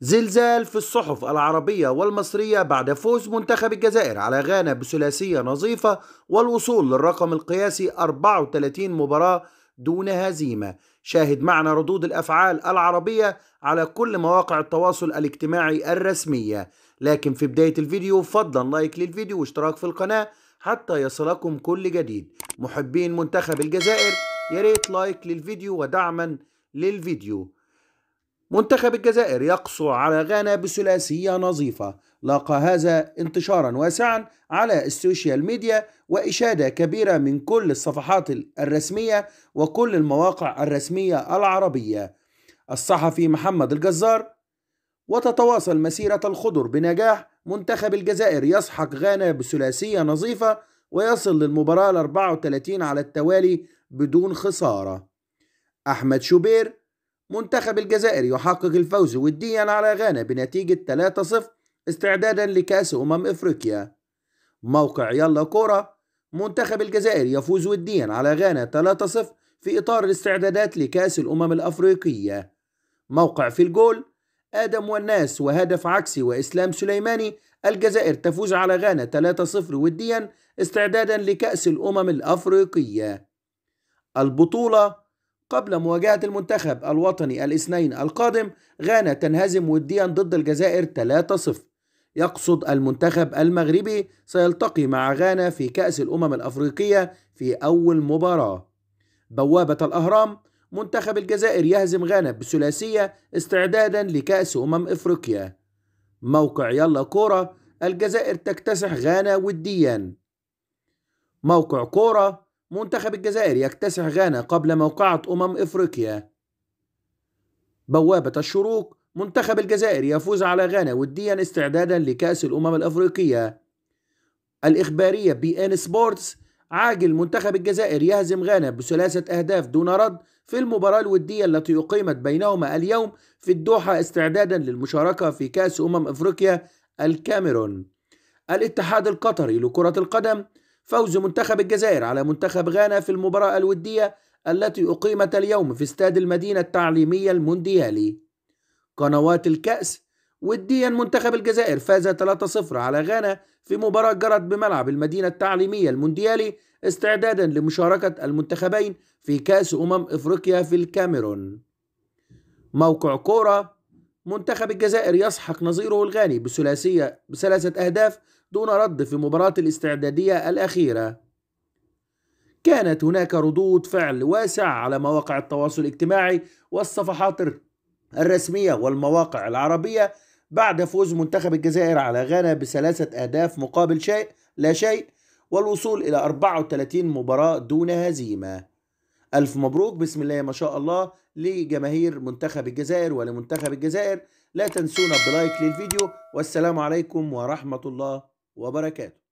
زلزال في الصحف العربية والمصرية بعد فوز منتخب الجزائر على غانا بثلاثية نظيفة والوصول للرقم القياسي 34 مباراة دون هزيمة شاهد معنا ردود الأفعال العربية على كل مواقع التواصل الاجتماعي الرسمية لكن في بداية الفيديو فضلا لايك للفيديو واشتراك في القناة حتى يصلكم كل جديد محبين منتخب الجزائر ياريت لايك للفيديو ودعما للفيديو منتخب الجزائر يقصو على غانا بثلاثية نظيفة لاقى هذا انتشارا واسعا على السوشيال ميديا وإشادة كبيرة من كل الصفحات الرسمية وكل المواقع الرسمية العربية الصحفي محمد الجزار وتتواصل مسيرة الخضر بنجاح منتخب الجزائر يسحق غانا بثلاثية نظيفة ويصل للمباراة الـ 34 على التوالي بدون خسارة أحمد شوبير منتخب الجزائر يحقق الفوز وديا على غانا بنتيجة 3-0 استعدادا لكأس أمم إفريقيا موقع يلا كورة منتخب الجزائر يفوز وديا على غانا 3-0 في إطار الاستعدادات لكأس الأمم الأفريقية موقع في الجول آدم والناس وهدف عكسي وإسلام سليماني الجزائر تفوز على غانا 3-0 وديا استعدادا لكأس الأمم الأفريقية البطولة قبل مواجهة المنتخب الوطني الاثنين القادم غانا تنهزم وديا ضد الجزائر 3-0 يقصد المنتخب المغربي سيلتقي مع غانا في كأس الأمم الأفريقية في أول مباراة بوابة الأهرام منتخب الجزائر يهزم غانا بثلاثية استعدادا لكأس أمم إفريقيا موقع يلا كورة الجزائر تكتسح غانا وديا موقع كورة منتخب الجزائر يكتسح غانا قبل موقعة أمم إفريقيا بوابة الشروق منتخب الجزائر يفوز على غانا وديا استعدادا لكأس الأمم الأفريقية الإخبارية بي إن سبورتس عاجل منتخب الجزائر يهزم غانا بثلاثة أهداف دون رد في المباراة الودية التي أقيمت بينهما اليوم في الدوحة استعدادا للمشاركة في كأس أمم أفريقيا الكاميرون الاتحاد القطري لكرة القدم فوز منتخب الجزائر على منتخب غانا في المباراة الودية التي أقيمت اليوم في استاد المدينة التعليمية المونديالي قنوات الكأس وديا منتخب الجزائر فاز 3-0 على غانا في مباراة جرت بملعب المدينة التعليمية المونديالي استعدادا لمشاركة المنتخبين في كأس أمم إفريقيا في الكاميرون موقع كورة منتخب الجزائر يسحق نظيره الغاني بثلاثية بثلاثة أهداف دون رد في مباراة الاستعدادية الأخيرة كانت هناك ردود فعل واسعة على مواقع التواصل الاجتماعي والصفحات الرسمية والمواقع العربية بعد فوز منتخب الجزائر على غانا بثلاثة أهداف مقابل شيء لا شيء والوصول إلى 34 مباراة دون هزيمة ألف مبروك بسم الله ما شاء الله لجماهير منتخب الجزائر ولمنتخب الجزائر لا تنسونا بلايك للفيديو والسلام عليكم ورحمة الله وبركاته